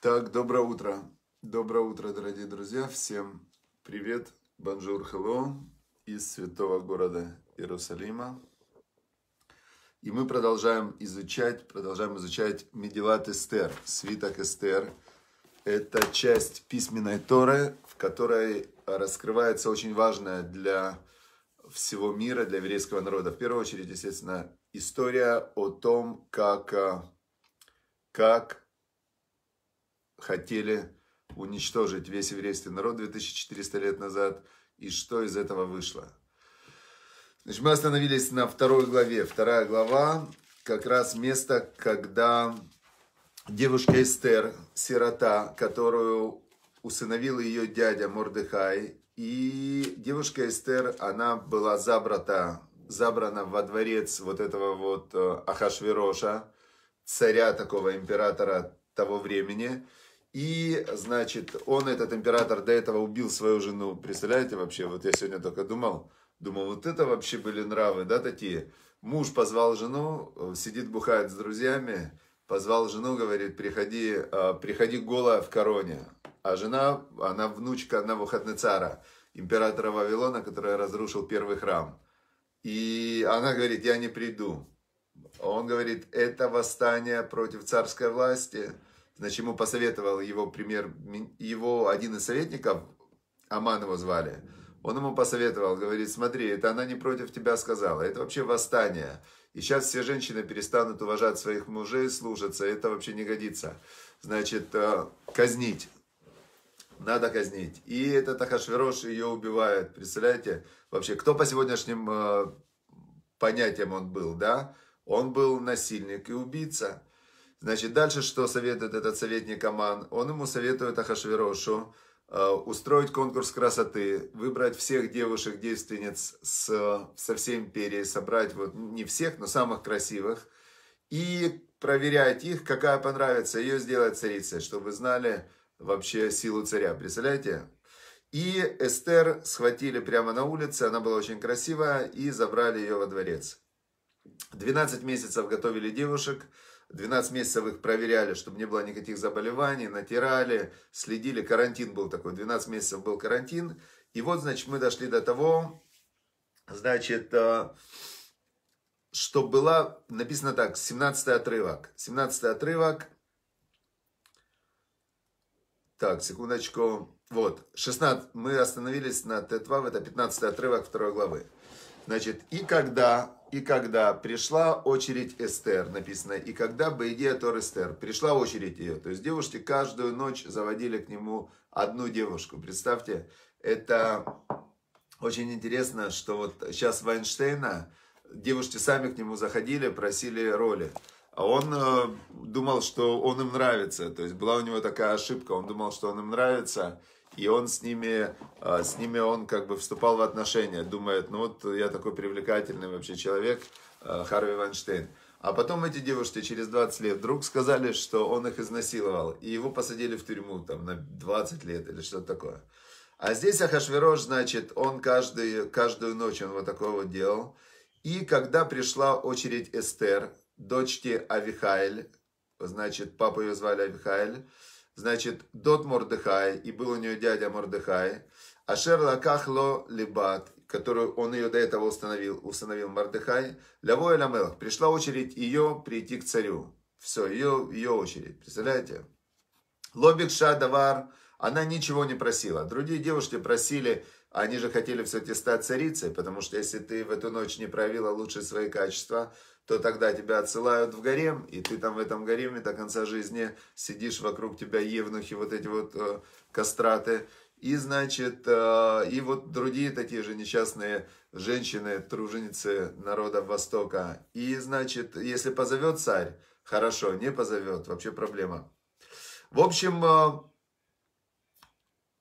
Так, доброе утро. Доброе утро, дорогие друзья. Всем привет. Бонжур, хелло из святого города Иерусалима. И мы продолжаем изучать, продолжаем изучать Медилат Эстер, свиток Эстер. Это часть письменной Торы, в которой раскрывается очень важная для всего мира, для еврейского народа. В первую очередь, естественно, история о том, как, э, как хотели уничтожить весь еврейский народ 2400 лет назад, и что из этого вышло. Значит, мы остановились на второй главе. Вторая глава как раз место, когда девушка Эстер, сирота, которую усыновил ее дядя Мордыхай, и девушка Эстер, она была забрата, забрана во дворец вот этого вот э, Ахашвероша, царя такого императора того времени – и, значит, он, этот император, до этого убил свою жену. Представляете вообще? Вот я сегодня только думал. Думал, вот это вообще были нравы, да, такие. Муж позвал жену, э, сидит, бухает с друзьями. Позвал жену, говорит, приходи, э, приходи голая в короне. А жена, она внучка Навуходнецара, императора Вавилона, который разрушил первый храм. И она говорит, я не приду. Он говорит, это восстание против царской власти – Значит, ему посоветовал его пример, его один из советников, Аман его звали, он ему посоветовал, говорит, смотри, это она не против тебя сказала, это вообще восстание. И сейчас все женщины перестанут уважать своих мужей, служиться, это вообще не годится. Значит, э, казнить. Надо казнить. И этот Ахашвирош ее убивает, представляете? Вообще, кто по сегодняшним э, понятиям он был, да? Он был насильник и убийца. Значит, дальше что советует этот советник Аман? Он ему советует Ахашверошу э, устроить конкурс красоты, выбрать всех девушек-девственниц со всей империи, собрать вот ну, не всех, но самых красивых, и проверять их, какая понравится, ее сделать царицей, чтобы знали вообще силу царя. Представляете? И Эстер схватили прямо на улице, она была очень красивая, и забрали ее во дворец. 12 месяцев готовили девушек, 12 месяцев их проверяли, чтобы не было никаких заболеваний, натирали, следили. Карантин был такой, 12 месяцев был карантин. И вот, значит, мы дошли до того, значит, э, что было написано так, 17 отрывок. 17 отрывок. Так, секундочку. Вот, 16, мы остановились на Т Тетвав, это 15 отрывок второй главы. Значит, и когда, и когда пришла очередь Эстер, написано, и когда Бейдия Тор Эстер, пришла очередь ее. То есть девушки каждую ночь заводили к нему одну девушку. Представьте, это очень интересно, что вот сейчас Вайнштейна, девушки сами к нему заходили, просили роли. А он э, думал, что он им нравится. То есть была у него такая ошибка. Он думал, что он им нравится и он с ними, а, с ними он как бы вступал в отношения, думает, ну вот я такой привлекательный вообще человек, а, Харви Вайнштейн. А потом эти девушки через 20 лет вдруг сказали, что он их изнасиловал, и его посадили в тюрьму там на 20 лет или что-то такое. А здесь Ахашверош, значит, он каждый, каждую ночь он вот такое вот делал. И когда пришла очередь Эстер, дочке Авихаэль, значит, папу ее звали Авихаэль, значит, Дот Мордыхай, и был у нее дядя Мордыхай, Ашер Лакахло Либат, которую он ее до этого установил, установил Мордыхай, Лявой Ламелах, пришла очередь ее прийти к царю. Все, ее, ее очередь, представляете? Лобик Давар, она ничего не просила. Другие девушки просили, они же хотели все-таки стать царицей, потому что если ты в эту ночь не проявила лучшие свои качества, то тогда тебя отсылают в гарем, и ты там в этом гареме до конца жизни сидишь, вокруг тебя евнухи, вот эти вот э, кастраты. И, значит, э, и вот другие такие же несчастные женщины, труженицы народа Востока. И, значит, если позовет царь, хорошо, не позовет, вообще проблема. В общем, э,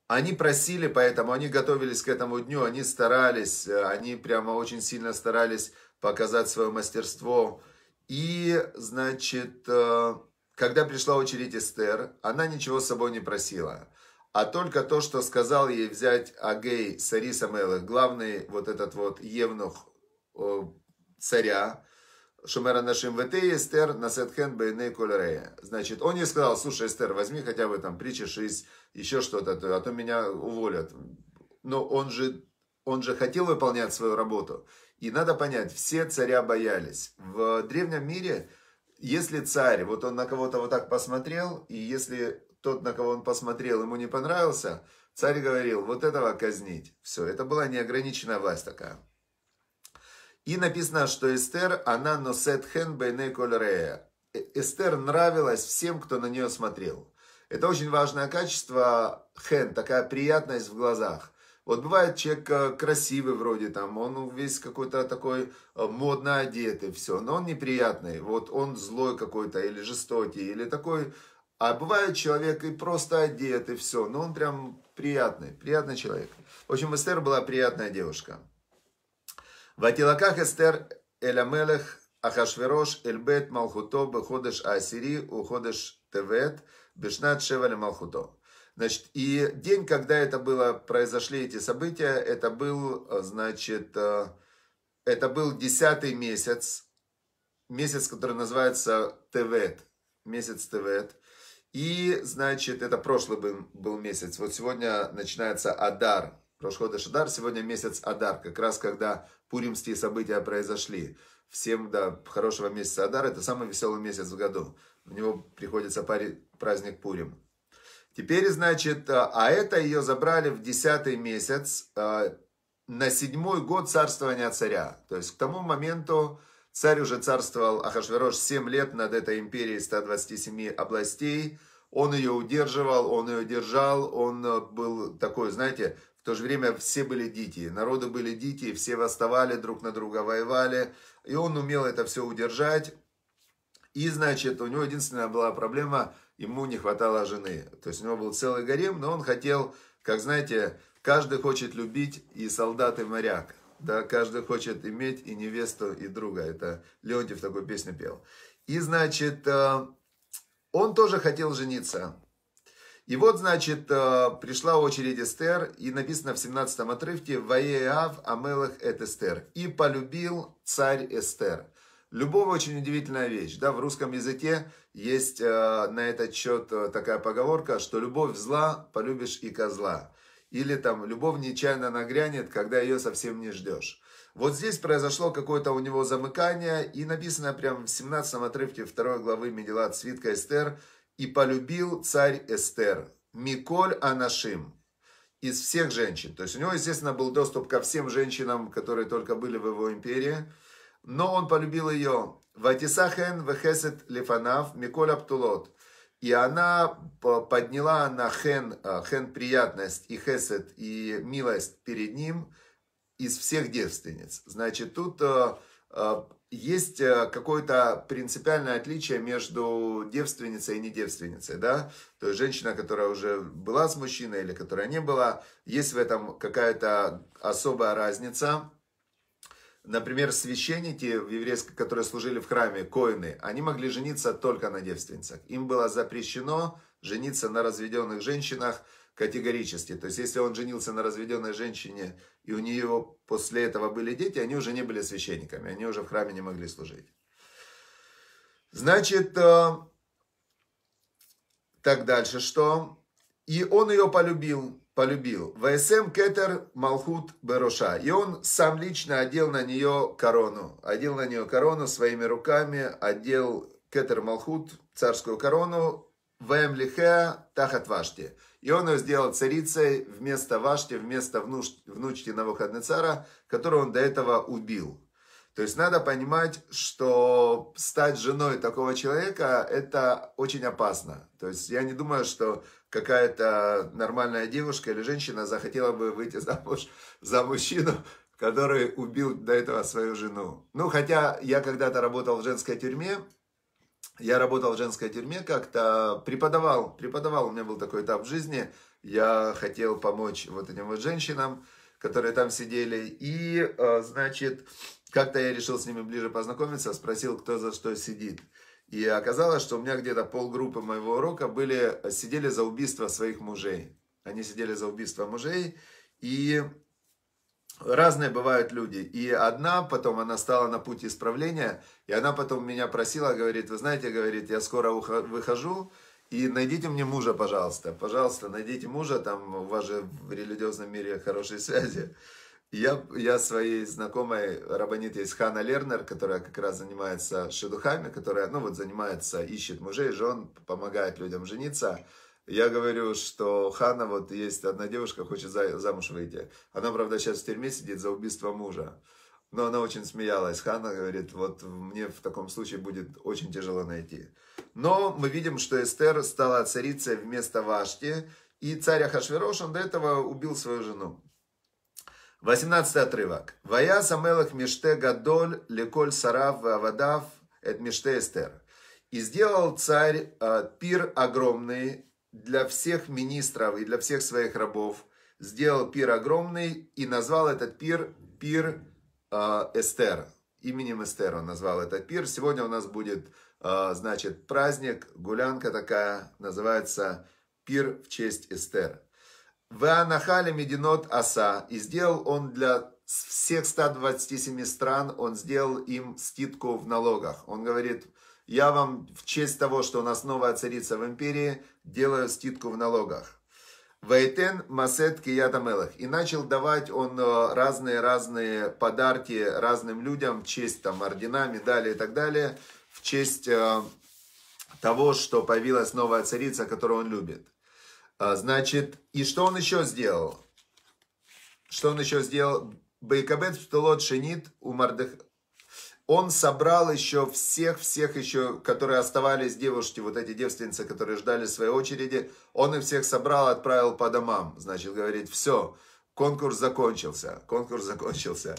они просили, поэтому они готовились к этому дню, они старались, э, они прямо очень сильно старались показать свое мастерство. И, значит, э, когда пришла очередь Эстер, она ничего с собой не просила. А только то, что сказал ей взять Агей Сарисом Элых, главный вот этот вот евнух э, царя, Шумера Нашим ВТ Эстер Насетхен Бейней Колерея. Значит, он ей сказал, слушай, Эстер, возьми хотя бы там причешись, еще что-то, а то меня уволят. Но он же, он же хотел выполнять свою работу. И надо понять, все царя боялись. В древнем мире, если царь, вот он на кого-то вот так посмотрел, и если тот, на кого он посмотрел, ему не понравился, царь говорил, вот этого казнить. Все, это была неограниченная власть такая. И написано, что Эстер, она носет хен бейне колерея. Э, Эстер нравилась всем, кто на нее смотрел. Это очень важное качество хен, такая приятность в глазах. Вот бывает человек э, красивый вроде там, он весь какой-то такой э, модно одетый, все, но он неприятный, вот он злой какой-то или жестокий, или такой, а бывает человек и просто одет, и все, но он прям приятный, приятный человек. В общем, Эстер была приятная девушка. В Атилаках Эстер Элямелех Ахашверош Эльбет Малхуто Беходеш Асири Уходеш Тевет Бешнат Шевале Малхуто. Значит, и день, когда это было, произошли эти события, это был, э, значит, э, это был десятый месяц, месяц, который называется Тевет, месяц Тевет. И, значит, это прошлый был, был месяц. Вот сегодня начинается Адар, Рошхода Шадар, сегодня месяц Адар, как раз когда пуримские события произошли. Всем да, хорошего месяца Адар, это самый веселый месяц в году. В него приходится паре, праздник Пурим. Теперь, значит, э, а это ее забрали в десятый месяц, э, на седьмой год царствования царя. То есть к тому моменту царь уже царствовал, Ахашверош, 7 лет над этой империей 127 областей. Он ее удерживал, он ее держал, он э, был такой, знаете, в то же время все были дети, народы были дети, все восставали, друг на друга воевали. И он умел это все удержать. И, значит, у него единственная была проблема – ему не хватало жены. То есть у него был целый гарем, но он хотел, как знаете, каждый хочет любить и солдат, и моряк. Да, каждый хочет иметь и невесту, и друга. Это Леонтьев такую песню пел. И, значит, э, он тоже хотел жениться. И вот, значит, э, пришла очередь Эстер, и написано в 17 отрывке «Ваеав амелах эт Эстер». «И полюбил царь Эстер». Любовь очень удивительная вещь. Да, в русском языке есть э, на этот счет э, такая поговорка, что любовь зла, полюбишь и козла. Или там любовь нечаянно нагрянет, когда ее совсем не ждешь. Вот здесь произошло какое-то у него замыкание, и написано прямо в 17 отрывке 2 главы Медилат Свитка Эстер, «И полюбил царь Эстер, Миколь Анашим, из всех женщин». То есть у него, естественно, был доступ ко всем женщинам, которые только были в его империи – но он полюбил ее. Ватисахен вехесет лифанав миколь птулот. И она э, подняла на хен, э, хен приятность и хесет и милость перед ним из всех девственниц. Значит, тут э, есть какое-то принципиальное отличие между девственницей и недевственницей, да? То есть женщина, которая уже была с мужчиной или которая не была, есть в этом какая-то особая разница – Например, священники, в еврейской, которые служили в храме, коины, они могли жениться только на девственницах. Им было запрещено жениться на разведенных женщинах категорически. То есть, если он женился на разведенной женщине, и у нее после этого были дети, они уже не были священниками, они уже в храме не могли служить. Значит, э, так дальше что? И он ее полюбил, полюбил. ВСМ кетер малхут бероша». И он сам лично одел на нее корону. Одел на нее корону своими руками, одел кетер малхут, царскую корону, «Вэм лихеа тахат вашти». И он ее сделал царицей вместо Вашти, вместо внуч... внучки Навуходнецара, которую он до этого убил. То есть надо понимать, что стать женой такого человека, это очень опасно. То есть я не думаю, что какая-то нормальная девушка или женщина захотела бы выйти замуж за мужчину, который убил до этого свою жену. Ну, хотя я когда-то работал в женской тюрьме, я работал в женской тюрьме как-то, преподавал, преподавал, у меня был такой этап в жизни, я хотел помочь вот этим вот женщинам, которые там сидели, и, э, значит, как-то я решил с ними ближе познакомиться, спросил, кто за что сидит. И оказалось, что у меня где-то полгруппы моего урока были, сидели за убийство своих мужей. Они сидели за убийство мужей. И разные бывают люди. И одна потом, она стала на пути исправления. И она потом меня просила, говорит, вы знаете, говорит, я скоро выхожу. И найдите мне мужа, пожалуйста. Пожалуйста, найдите мужа. Там у вас же в религиозном мире хорошие связи. Я, я своей знакомой рабанит есть Хана Лернер, которая как раз занимается шедухами, которая, ну вот, занимается, ищет мужей, жен, помогает людям жениться. Я говорю, что Хана, вот есть одна девушка, хочет замуж выйти. Она, правда, сейчас в тюрьме сидит за убийство мужа. Но она очень смеялась. Хана говорит, вот мне в таком случае будет очень тяжело найти. Но мы видим, что Эстер стала царицей вместо Вашти. И царь Ахашверош, он до этого убил свою жену. 18 отрывок. «Вая самелах миште гадоль леколь сарав авадав эт миште эстер». И сделал царь э, пир огромный для всех министров и для всех своих рабов. Сделал пир огромный и назвал этот пир пир э, Эстер. Именем Эстер он назвал этот пир. Сегодня у нас будет, э, значит, праздник, гулянка такая, называется пир в честь Эстер. Веанахали мединот аса. И сделал он для всех 127 стран, он сделал им скидку в налогах. Он говорит, я вам в честь того, что у нас новая царица в империи, делаю скидку в налогах. Вайтен Масет Киятамелах. И начал давать он разные-разные э, подарки разным людям в честь там ордена, медали и так далее, в честь э, того, что появилась новая царица, которую он любит. А, значит, и что он еще сделал? Что он еще сделал? Байкабет Птулот Шенит у Мардых... Он собрал еще всех, всех еще, которые оставались девушки, вот эти девственницы, которые ждали своей очереди. Он их всех собрал, отправил по домам. Значит, говорит, все, конкурс закончился, конкурс закончился.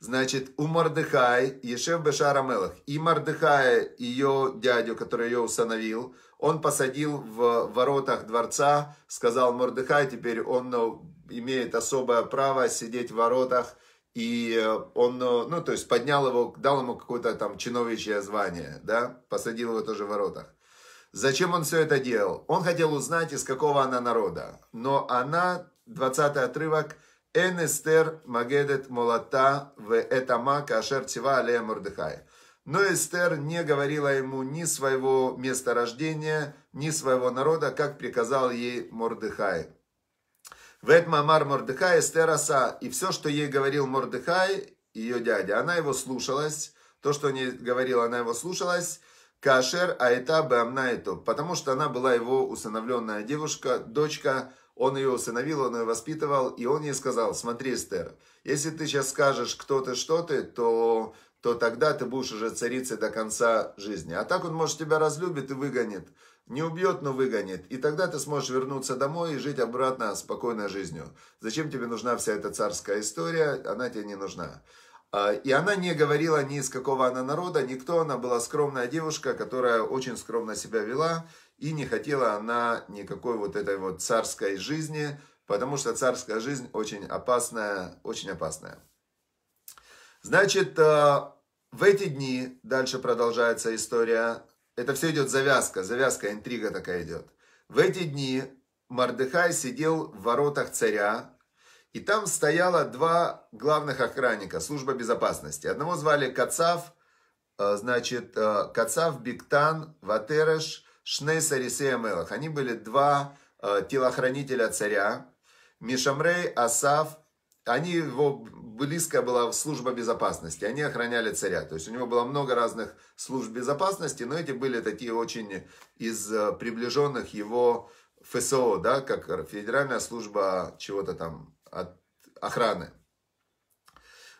Значит, у Мордыхай, Ешев Бешара Мелах, и Мордыхая, ее дядю, который ее усыновил, он посадил в воротах дворца, сказал Мордыхай, теперь он э, имеет особое право сидеть в воротах, и э, он, э, ну, то есть поднял его, дал ему какое-то там чиновничье звание, да, посадил его тоже в воротах. Зачем он все это делал? Он хотел узнать, из какого она народа. Но она, 20 отрывок, «Эн эстер магедет молота в этама кашер тива алея Мордыхая». Но Эстер не говорила ему ни своего места рождения, ни своего народа, как приказал ей Мордыхай. Ветмамар Мордыхай Эстер Аса. И все, что ей говорил Мордыхай, ее дядя, она его слушалась. То, что он ей говорил, она его слушалась. Кашер Айта Бамнаиту. Потому что она была его усыновленная девушка, дочка. Он ее усыновил, он ее воспитывал. И он ей сказал, смотри, Эстер, если ты сейчас скажешь, кто ты, что ты, то то тогда ты будешь уже царицей до конца жизни. А так он, может, тебя разлюбит и выгонит. Не убьет, но выгонит. И тогда ты сможешь вернуться домой и жить обратно спокойной жизнью. Зачем тебе нужна вся эта царская история? Она тебе не нужна. А, и она не говорила ни из какого она народа, никто. Она была скромная девушка, которая очень скромно себя вела. И не хотела она никакой вот этой вот царской жизни, потому что царская жизнь очень опасная, очень опасная. Значит, э, в эти дни, дальше продолжается история, это все идет завязка, завязка, интрига такая идет. В эти дни Мордыхай сидел в воротах царя, и там стояло два главных охранника, служба безопасности. Одного звали Кацав, э, значит, э, Кацав, Биктан, Ватереш, Шнейс, Арисей, Амелах. Они были два телохранителя царя, Мишамрей, Асав они его близкая была служба безопасности, они охраняли царя. То есть у него было много разных служб безопасности, но эти были такие очень из э, приближенных его ФСО, да, как Федеральная служба чего-то там от охраны.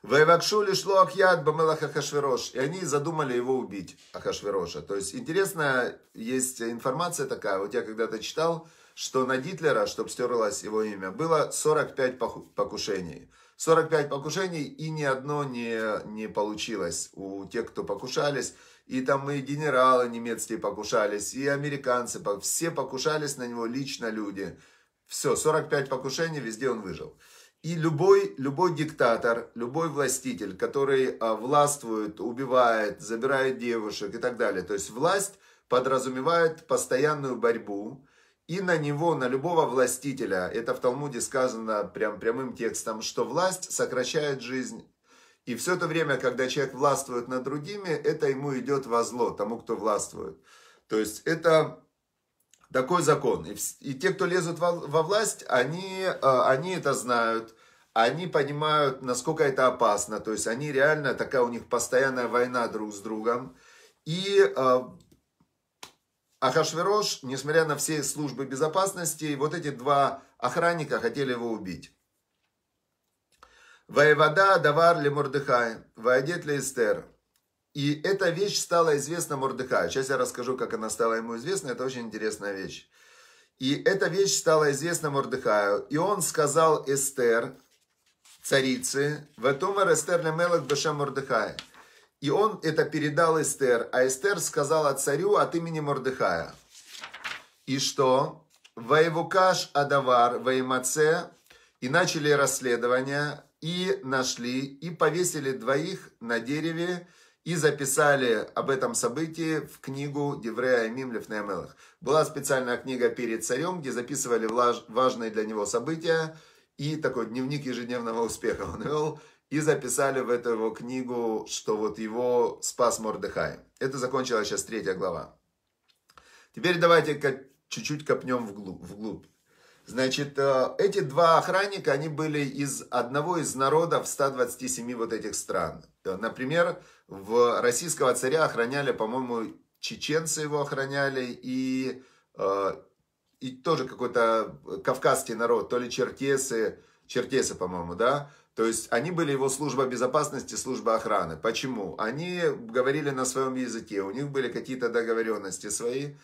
Вайвакшули шло Ахьяд Бамелах Ахашверош. И они задумали его убить, Ахашвироша, То есть интересная есть информация такая. Вот я когда-то читал, что на Гитлера, чтобы стерлось его имя, было 45 покушений. 45 покушений и ни одно не, не получилось у тех, кто покушались. И там и генералы немецкие покушались, и американцы, все покушались на него лично люди. Все, 45 покушений, везде он выжил. И любой, любой диктатор, любой властитель, который а, властвует, убивает, забирает девушек и так далее. То есть власть подразумевает постоянную борьбу, и на него, на любого властителя. Это в Талмуде сказано прям прямым текстом, что власть сокращает жизнь. И все это время, когда человек властвует над другими, это ему идет во зло, тому, кто властвует. То есть это такой закон. И, и те, кто лезут во, во власть, они, э, они это знают, они понимают, насколько это опасно. То есть они реально, такая у них постоянная война друг с другом. И э, Ахашверош, несмотря на все службы безопасности, вот эти два охранника хотели его убить. Воевода Давар ли Мордыхай, воедет ли Эстер. И эта вещь стала известна Мордыхаю. Сейчас я расскажу, как она стала ему известна. Это очень интересная вещь. И эта вещь стала известна Мордыхаю. И он сказал Эстер, царицы, «Ветумер Эстер лемелах бешем Мордыхая». И он это передал Эстер. А Эстер сказала царю от имени Мордыхая. И что? Воевукаш Адавар, Ваимаце. И начали расследование, и нашли, и повесили двоих на дереве, и записали об этом событии в книгу Деврея Мимлев Неамелах. Была специальная книга перед царем, где записывали важные для него события, и такой дневник ежедневного успеха он вел, и записали в эту его книгу, что вот его спас Мордыхай. Это закончилась сейчас третья глава. Теперь давайте чуть-чуть копнем вглубь. Значит, э, эти два охранника, они были из одного из народов 127 вот этих стран. Э, например, в российского царя охраняли, по-моему, чеченцы его охраняли и, э, и тоже какой-то кавказский народ, то ли чертесы, чертесы, по-моему, да, то есть они были его служба безопасности, служба охраны. Почему? Они говорили на своем языке, у них были какие-то договоренности свои.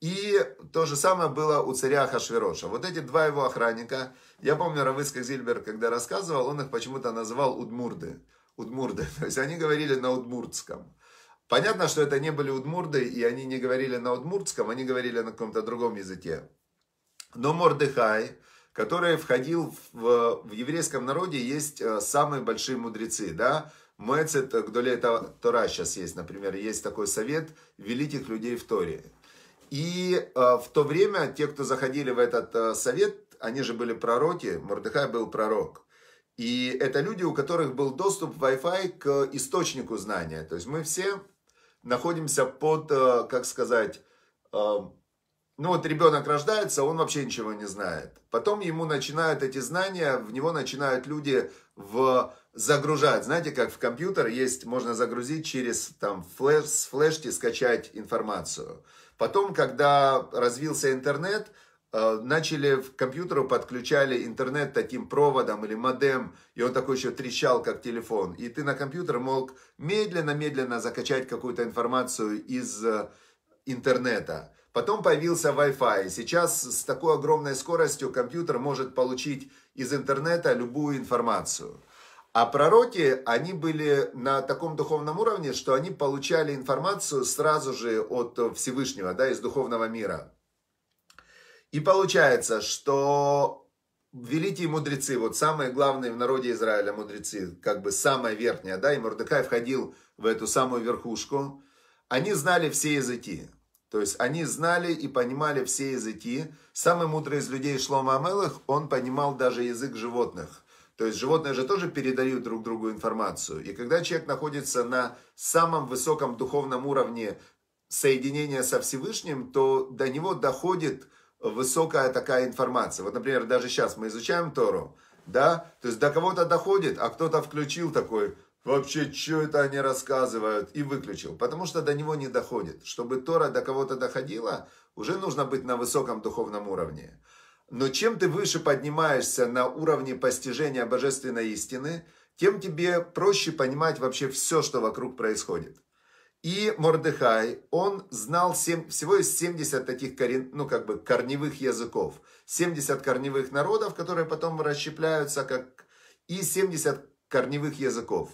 И то же самое было у царя Хашвероша. Вот эти два его охранника, я помню, Равыцкак Зильбер, когда рассказывал, он их почему-то называл удмурды. Удмурды, то есть они говорили на удмуртском. Понятно, что это не были удмурды, и они не говорили на удмуртском, они говорили на каком-то другом языке. Но Мордыхай, который входил в, в еврейском народе, есть э, самые большие мудрецы, да, Мецет э, Гдоле Тора сейчас есть, например, есть такой совет великих людей в Торе. И э, в то время те, кто заходили в этот совет, они же были пророки, Мордыхай был пророк. И это люди, у которых был доступ в Wi-Fi к источнику знания. То есть мы все находимся под, как сказать, ну вот ребенок рождается, он вообще ничего не знает. Потом ему начинают эти знания, в него начинают люди в загружать. Знаете, как в компьютер есть, можно загрузить через там флеш, с флешки скачать информацию. Потом, когда развился интернет, э, начали в компьютеру подключали интернет таким проводом или модем, и он такой еще трещал, как телефон. И ты на компьютер мог медленно-медленно закачать какую-то информацию из э, интернета. Потом появился Wi-Fi. Сейчас с такой огромной скоростью компьютер может получить из интернета любую информацию. А пророки, они были на таком духовном уровне, что они получали информацию сразу же от Всевышнего, да, из духовного мира. И получается, что великие мудрецы, вот самые главные в народе Израиля мудрецы, как бы самая верхняя, да, и Мордекай входил в эту самую верхушку, они знали все языки. То есть они знали и понимали все языки. Самый мудрый из людей Шлома Амелых, он понимал даже язык животных. То есть животные же тоже передают друг другу информацию. И когда человек находится на самом высоком духовном уровне соединения со Всевышним, то до него доходит высокая такая информация. Вот, например, даже сейчас мы изучаем Тору, да, то есть до кого-то доходит, а кто-то включил такой, вообще, что это они рассказывают, и выключил, потому что до него не доходит. Чтобы Тора до кого-то доходила, уже нужно быть на высоком духовном уровне. Но чем ты выше поднимаешься на уровне постижения божественной истины, тем тебе проще понимать вообще все, что вокруг происходит. И Мордыхай, он знал 7, всего из 70 таких корен, ну, как бы корневых языков. 70 корневых народов, которые потом расщепляются как... И 70 корневых языков.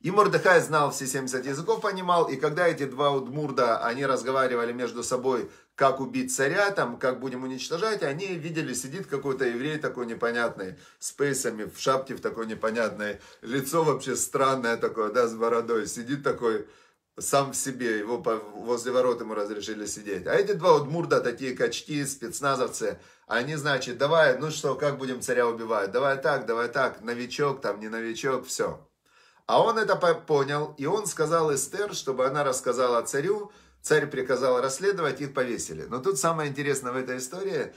И Мордыхай знал все 70 языков, понимал. И когда эти два удмурда, они разговаривали между собой, как убить царя, там, как будем уничтожать, они видели, сидит какой-то еврей такой непонятный, с пейсами, в шапке в такой непонятной, лицо вообще странное такое, да, с бородой, сидит такой сам в себе, его по, возле ворот ему разрешили сидеть. А эти два удмурда, такие качки, спецназовцы, они, значит, давай, ну что, как будем царя убивать, давай так, давай так, новичок, там, не новичок, все. А он это понял, и он сказал Эстер, чтобы она рассказала царю. Царь приказал расследовать, их повесили. Но тут самое интересное в этой истории,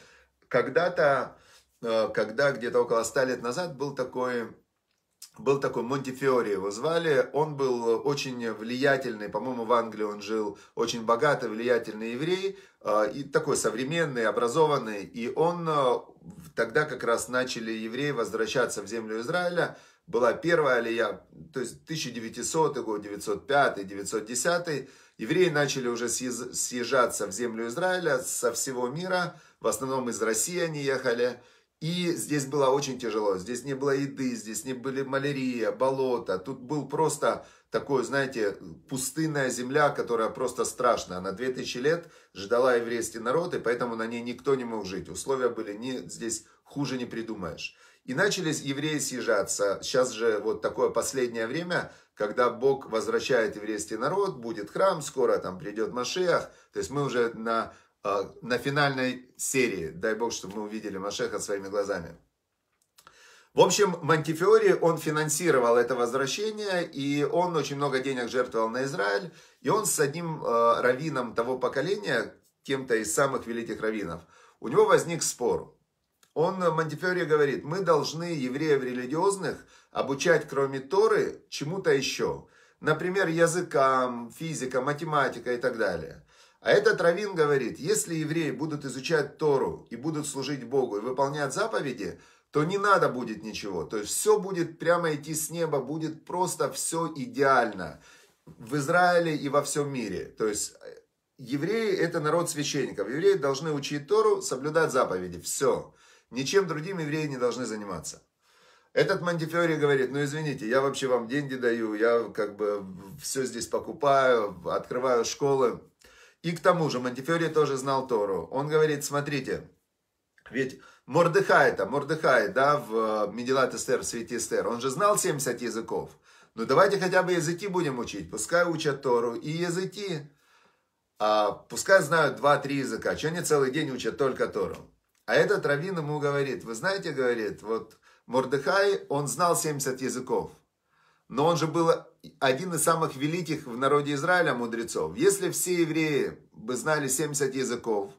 когда-то, э, когда где-то около ста лет назад был такой был такой Монтифиори, его звали. Он был очень влиятельный, по-моему, в Англии он жил, очень богатый, влиятельный еврей, э, и такой современный, образованный. И он э, тогда как раз начали евреи возвращаться в землю Израиля – была первая алия, то есть 1900 год, 905, 910, евреи начали уже съезжаться в землю Израиля со всего мира, в основном из России они ехали, и здесь было очень тяжело, здесь не было еды, здесь не были малярия, болото, тут был просто такой, знаете, пустынная земля, которая просто страшная. Она 2000 лет ждала еврейский народ, и поэтому на ней никто не мог жить. Условия были не, здесь хуже не придумаешь. И начали евреи съезжаться. Сейчас же вот такое последнее время, когда Бог возвращает еврейский народ, будет храм, скоро там придет Машех. То есть мы уже на, а, на финальной серии. Дай Бог, чтобы мы увидели Машеха своими глазами. В общем, Монтифиори, он финансировал это возвращение, и он очень много денег жертвовал на Израиль, и он с одним а, раввином того поколения, кем-то из самых великих раввинов, у него возник спор. Он э, Монтифьори говорит, мы должны евреев религиозных обучать, кроме Торы, чему-то еще. Например, языкам, физика, математика и так далее. А этот Равин говорит, если евреи будут изучать Тору и будут служить Богу и выполнять заповеди, то не надо будет ничего. То есть все будет прямо идти с неба, будет просто все идеально в Израиле и во всем мире. То есть э, евреи это народ священников. Евреи должны учить Тору, соблюдать заповеди. Все. Ничем другим евреи не должны заниматься. Этот Мандифиори говорит, ну извините, я вообще вам деньги даю, я как бы все здесь покупаю, открываю школы. И к тому же Мандифиори тоже знал Тору. Он говорит, смотрите, ведь Мордыхай это, Мордыхай, да, в э, Медилат Эстер, в Святи Эстер, он же знал 70 языков. Ну давайте хотя бы языки будем учить, пускай учат Тору и языки. А пускай знают 2-3 языка, что они целый день учат только Тору. А этот раввин ему говорит, вы знаете, говорит, вот Мордыхай, он знал 70 языков, но он же был один из самых великих в народе Израиля мудрецов. Если все евреи бы знали 70 языков,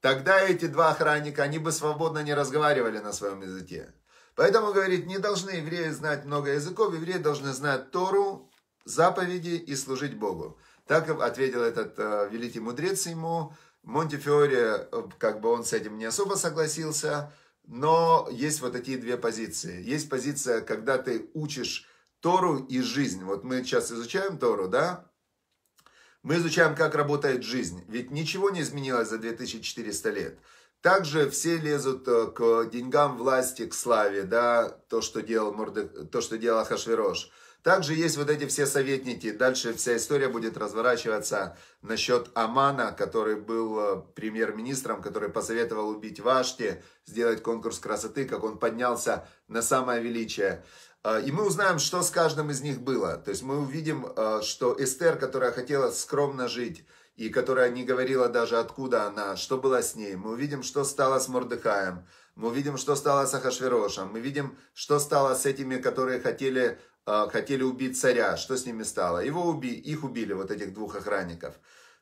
тогда эти два охранника, они бы свободно не разговаривали на своем языке. Поэтому, говорит, не должны евреи знать много языков, евреи должны знать Тору, заповеди и служить Богу. Так ответил этот э, великий мудрец ему, Монтифиоре, э, как бы он с этим не особо согласился, но есть вот такие две позиции. Есть позиция, когда ты учишь Тору и жизнь. Вот мы сейчас изучаем Тору, да? Мы изучаем, как работает жизнь. Ведь ничего не изменилось за 2400 лет. Также все лезут э, к деньгам власти, к славе, да, то, что делал, Мордек... то, что делал Хашвирош. Также есть вот эти все советники. Дальше вся история будет разворачиваться насчет Амана, который был э, премьер-министром, который посоветовал убить Вашти, сделать конкурс красоты, как он поднялся на самое величие. Э, и мы узнаем, что с каждым из них было. То есть мы увидим, э, что Эстер, которая хотела скромно жить, и которая не говорила даже откуда она, что было с ней. Мы увидим, что стало с Мордыхаем. Мы видим, что стало с Ахашверошем. Мы видим, что стало с этими, которые хотели, э, хотели убить царя. Что с ними стало? Его уби, их убили, вот этих двух охранников.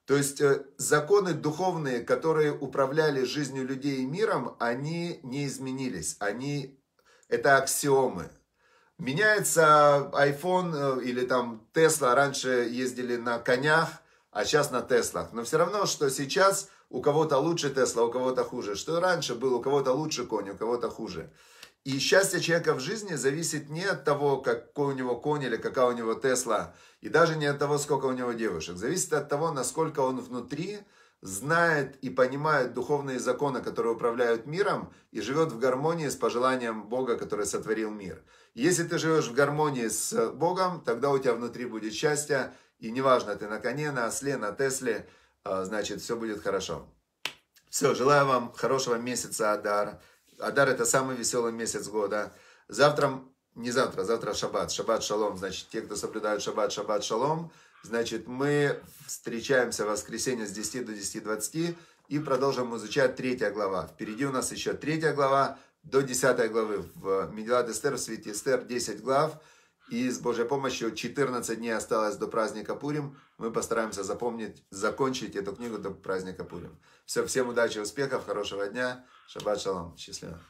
То есть э, законы духовные, которые управляли жизнью людей и миром, они не изменились. Они это аксиомы. Меняется iPhone э, или там Tesla. Раньше ездили на конях, а сейчас на Теслах. Но все равно, что сейчас у кого-то лучше Тесла, у кого-то хуже. Что раньше было, у кого-то лучше конь, у кого-то хуже. И счастье человека в жизни зависит не от того, какой у него конь или какая у него Тесла, и даже не от того, сколько у него девушек. Зависит от того, насколько он внутри знает и понимает духовные законы, которые управляют миром, и живет в гармонии с пожеланием Бога, который сотворил мир. Если ты живешь в гармонии с Богом, тогда у тебя внутри будет счастье, и неважно, ты на коне, на осле, на Тесле – а, значит, все будет хорошо. Все, желаю вам хорошего месяца Адар. Адар это самый веселый месяц года. Завтра, не завтра, завтра шаббат. Шаббат шалом, значит, те, кто соблюдают шаббат, шаббат шалом. Значит, мы встречаемся в воскресенье с 10 до 10.20 и продолжим изучать третья глава. Впереди у нас еще третья глава до 10 главы в Медилат Эстер, в Свете Эстер, 10 глав – и с Божьей помощью 14 дней осталось до праздника Пурим. Мы постараемся запомнить, закончить эту книгу до праздника Пурим. Все, всем удачи, успехов, хорошего дня. Шаббат шалом. Счастливо.